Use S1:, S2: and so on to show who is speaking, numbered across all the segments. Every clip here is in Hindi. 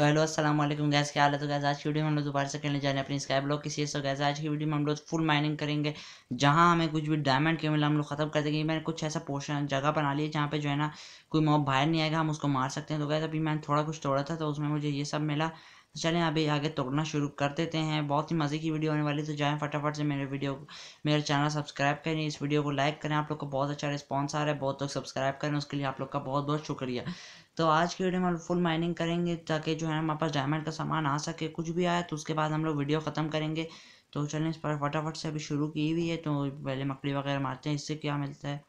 S1: तो हेलो अस्सलाम वालेकुम गैस क्या हाल है तो गैस आज की वीडियो में हम लोग दोबारा से खेलने जा रहे हैं अपनी स्काई ब्लॉक की सीरीज गैस आज की वीडियो में हम लोग फुल माइनिंग करेंगे जहाँ हमें कुछ भी डायमंड के मिला हम लोग खत्म कर देंगे मैंने कुछ ऐसा पोर्शन जगह बना ली है जहाँ पे जो है ना कोई मॉब बाहर नहीं आएगा हम उसको मार सकते हैं तो गैस अभी मैंने थोड़ा कुछ तोड़ा था तो उसमें मुझे ये सब मिला तो चलें अभी आगे तोड़ना शुरू कर देते हैं बहुत ही मज़े की वीडियो होने वाली तो जाएँ फटाफट से मेरे वीडियो मेरे चैनल सब्सक्राइब करें इस वीडियो को लाइक करें आप लोग का बहुत अच्छा रिस्पॉन्स आ रहा है बहुत लोग सब्सक्राइब करें उसके लिए आप लोग का बहुत बहुत शुक्रिया तो आज की वीडियो में हम फुल माइनिंग करेंगे ताकि जो है हमारे पास डायमंड का सामान आ सके कुछ भी आए तो उसके बाद हम लोग वीडियो ख़त्म करेंगे तो चलें इस पर फटाफट से अभी शुरू की हुई है तो पहले मकड़ी वगैरह मारते हैं इससे क्या मिलता है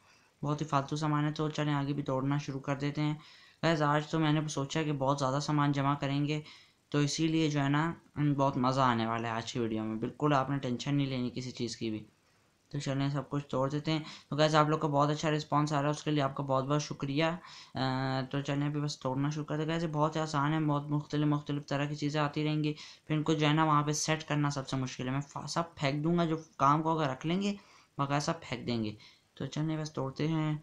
S1: बहुत ही फालतू सामान है तो चलें आगे भी तोड़ना शुरू कर देते हैं बस आज तो मैंने सोचा कि बहुत ज़्यादा सामान जमा करेंगे तो इसीलिए जो है ना बहुत मज़ा आने वाला है आज की वीडियो में बिल्कुल आपने टेंशन नहीं लेनी किसी चीज़ की भी तो चलें सब कुछ तोड़ देते हैं तो कैसे आप लोग का बहुत अच्छा रिस्पांस आ रहा है उसके लिए आपका बहुत बहुत शुक्रिया तो चलें अभी बस तोड़ना शुरू करते कैसे बहुत आसान है बहुत मुख्तलि मुख्तलिफ तरह की चीज़ें आती रहेंगी फिर इनको जो है ना वहाँ पर सेट करना सबसे मुश्किल है मैं सब फेंक दूँगा जो काम को अगर रख लेंगे बाकायदा सब फेंक देंगे तो चलें बस तोड़ते हैं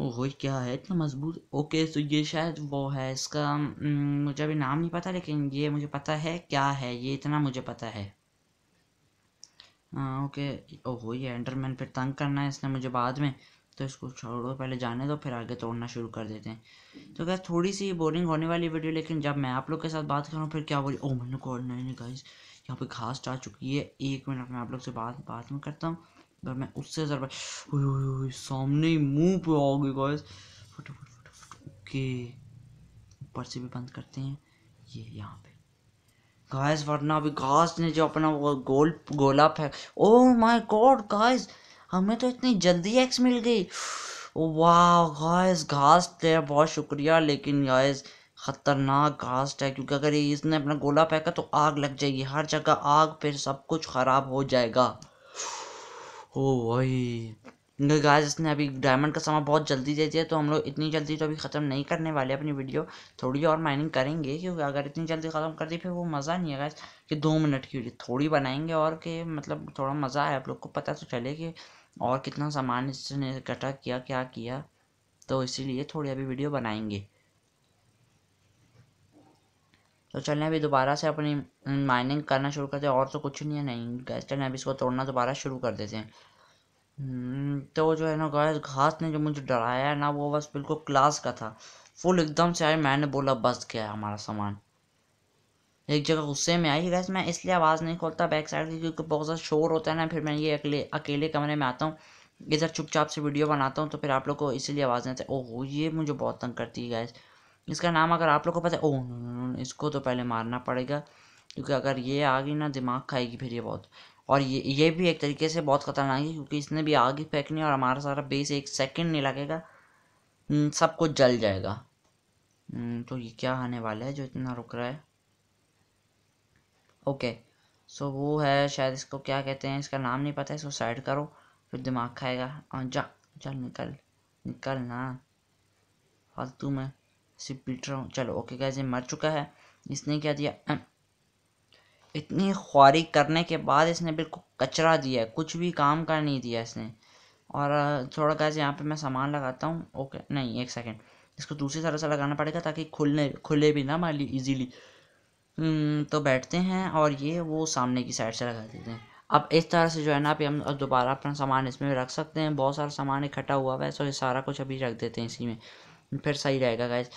S1: वो क्या है इतना मजबूत ओके तो ये शायद वो है इसका मुझे अभी नाम नहीं पता लेकिन ये मुझे पता है क्या है ये इतना मुझे पता है आ, हाँ, ओके ओहो ये एंडरमैन फिर तंग करना है इसने मुझे बाद में तो इसको छोड़ो पहले जाने दो फिर आगे तोड़ना शुरू कर देते हैं तो क्या थोड़ी सी बोरिंग होने वाली वीडियो लेकिन जब मैं आप लोग के साथ बात कर रहा हूँ फिर क्या बोली ओ मैंने कॉल नहीं गाइस यहाँ पे घास आ चुकी है एक मिनट में आप लोग से बात बात में करता हूँ इधर मैं उससे इधर सामने ही मुंह पे आ गई गॉयस फटाफट फटाफट ओके ऊपर से भी बंद करते हैं ये यहाँ पे गाइस वरना अभी घास ने जो अपना वो गोल गोला फेंक ओ माय गॉड गाइस हमें तो इतनी जल्दी एक्स मिल गई वाह गाइस घास है बहुत शुक्रिया लेकिन गाइस खतरनाक घास है क्योंकि अगर इसने अपना गोला फेंका तो आग लग जाएगी हर जगह आग फिर सब कुछ ख़राब हो जाएगा ओ वही गाइस इसने अभी डायमंड का सामान बहुत जल्दी दे दिया तो हम लोग इतनी जल्दी तो अभी ख़त्म नहीं करने वाले अपनी वीडियो थोड़ी और माइनिंग करेंगे क्योंकि अगर इतनी जल्दी ख़त्म कर दी फिर वो मज़ा नहीं है गाइस कि दो मिनट की वीडियो थोड़ी बनाएंगे और कि मतलब थोड़ा मज़ा आए आप लोग को पता तो चले कि और कितना सामान इसने इकट्ठा किया क्या किया तो इसीलिए थोड़ी अभी वीडियो बनाएंगे तो चलें अभी दोबारा से अपनी माइनिंग करना शुरू करते हैं और तो कुछ नहीं है नहीं गैस चलें अभी इसको तोड़ना दोबारा शुरू कर देते हैं हम्म, तो जो है ना गैस घास ने जो मुझे डराया है ना वो बस बिल्कुल क्लास का था फुल एकदम से आए मैंने बोला बस गया हमारा सामान एक जगह गुस्से में आई गैस मैं इसलिए आवाज़ नहीं खोलता बैक साइड की क्योंकि बहुत ज़्यादा शोर होता है ना फिर मैं ये अकेले अकेले कमरे में आता हूँ इधर चुपचाप से वीडियो बनाता हूँ तो फिर आप लोग को इसीलिए आवाज़ नहीं आती ओह ये मुझे बहुत तंग करती है गैस इसका नाम अगर आप लोग को पता है ओ इसको तो पहले मारना पड़ेगा क्योंकि अगर ये आ गई ना दिमाग खाएगी फिर ये बहुत और ये ये भी एक तरीके से बहुत खतरनाक है क्योंकि इसने भी आगे फेंकनी और हमारा सारा बेस एक सेकंड नहीं लगेगा हम्म, सब कुछ जल जाएगा हम्म, तो ये क्या आने वाला है जो इतना रुक रहा है ओके सो वो है शायद इसको क्या कहते हैं इसका नाम नहीं पता है इसको साइड करो फिर दिमाग खाएगा जा चल निकल निकल ना फालतू में सिर्फ पीट रहा हूँ चलो ओके गैस ये मर चुका है इसने क्या दिया इतनी ख्वारी करने के बाद इसने बिल्कुल कचरा दिया है कुछ भी काम का नहीं दिया इसने और थोड़ा गैस यहाँ पे मैं सामान लगाता हूँ ओके नहीं एक सेकेंड इसको दूसरी तरह से लगाना पड़ेगा ताकि खुलने खुले भी ना मान ली इजीली तो बैठते हैं और ये वो सामने की साइड से लगा देते हैं अब इस तरह से जो है ना अभी हम दोबारा अपना सामान इसमें रख सकते हैं बहुत सारा सामान इकट्ठा हुआ हुआ है सो ये सारा कुछ अभी रख देते हैं इसी में फिर सही रहेगा गैस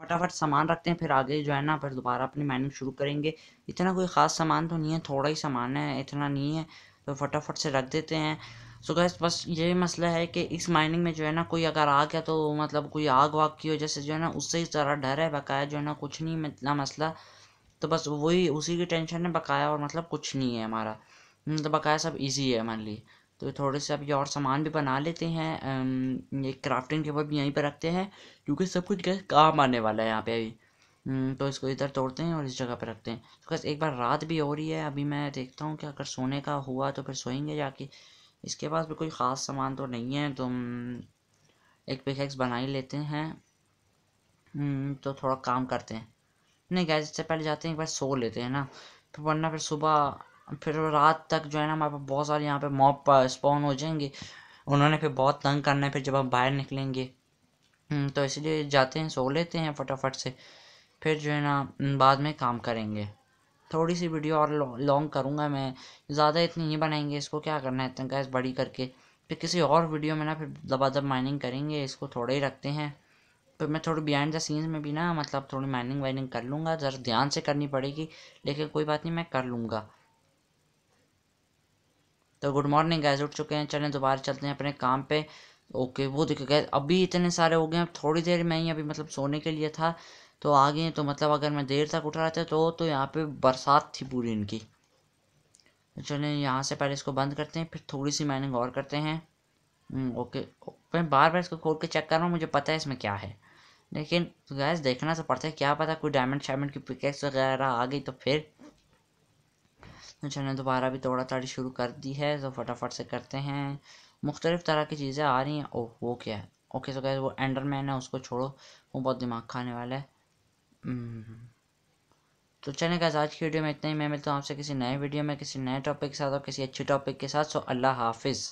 S1: फटाफट सामान रखते हैं फिर आगे जो है ना फिर दोबारा अपनी माइनिंग शुरू करेंगे इतना कोई ख़ास सामान तो नहीं है थोड़ा ही सामान है इतना नहीं है तो फटाफट से रख देते हैं सो गैस बस ये मसला है कि इस माइनिंग में जो है ना कोई अगर आ गया तो मतलब कोई आग वाग की वजह से जो है ना उससे ही सारा डर है बकाया जो है ना कुछ नहीं इतना मसला तो बस वही उसी की टेंशन है बकाया और मतलब कुछ नहीं है हमारा हम्म, तो बकाया सब ईजी है मान ली तो थोड़े से अभी और सामान भी बना लेते हैं ये क्राफ्टिंग ऊपर भी यहीं पर रखते हैं क्योंकि सब कुछ गैस काम आने वाला है यहाँ पे अभी हम्म, तो इसको इधर तोड़ते हैं और इस जगह पर रखते हैं तो बस एक बार रात भी हो रही है अभी मैं देखता हूँ कि अगर सोने का हुआ तो फिर सोएंगे जाके इसके पास भी कोई ख़ास सामान तो नहीं है तो हम्म, एक पिकेक्स बना ही लेते हैं हम्म, तो थोड़ा काम करते हैं नहीं गैस इससे पहले जाते हैं एक बार सो लेते हैं ना तो वरना फिर सुबह फिर रात तक जो है ना हमारे पास बहुत सारे यहाँ पे मॉब स्पॉन हो जाएंगे उन्होंने फिर बहुत तंग करना है फिर जब हम बाहर निकलेंगे हम्म, तो इसलिए जाते हैं सो लेते हैं फटाफट से फिर जो है ना बाद में काम करेंगे थोड़ी सी वीडियो और लॉन्ग करूँगा मैं ज़्यादा इतनी ही बनाएंगे इसको क्या करना है इतना गैस बड़ी करके फिर किसी और वीडियो में ना फिर दबादब माइनिंग करेंगे इसको थोड़े ही रखते हैं फिर मैं थोड़ी बिहाइंड द सीन्स में भी ना मतलब थोड़ी माइनिंग वाइनिंग कर लूँगा ज़रा ध्यान से करनी पड़ेगी लेकिन कोई बात नहीं मैं कर लूँगा तो गुड मॉर्निंग गैस उठ चुके हैं चलें दोबारा चलते हैं अपने काम पे ओके वो देखो गैस अभी इतने सारे हो गए हैं थोड़ी देर में ही अभी मतलब सोने के लिए था तो आ गए तो मतलब अगर मैं देर तक रहा था तो तो यहाँ पर बरसात थी पूरी इनकी तो चलें यहाँ से पहले इसको बंद करते हैं फिर थोड़ी सी माइनिंग और करते हैं हम्म, ओके मैं बार बार इसको खोल के चेक कर रहा हूँ मुझे पता है इसमें क्या है लेकिन गैस देखना तो पड़ता है क्या पता कोई डायमंड शायमंड की पिकेक्स वगैरह आ गई तो फिर ने दोबारा भी तोड़ा ताड़ी शुरू कर दी है तो फटाफट से करते हैं मुख्तलिफ़ तरह की चीज़ें आ रही हैं ओ वो क्या है ओके सो तो गैस वो एंडरमैन है उसको छोड़ो वो बहुत दिमाग खाने वाला है हम्म। तो चले गैस आज की वीडियो में इतना ही मैं मिलता हूँ आपसे किसी नए वीडियो में किसी नए टॉपिक के साथ और किसी अच्छे टॉपिक के साथ सो अल्लाह हाफिज़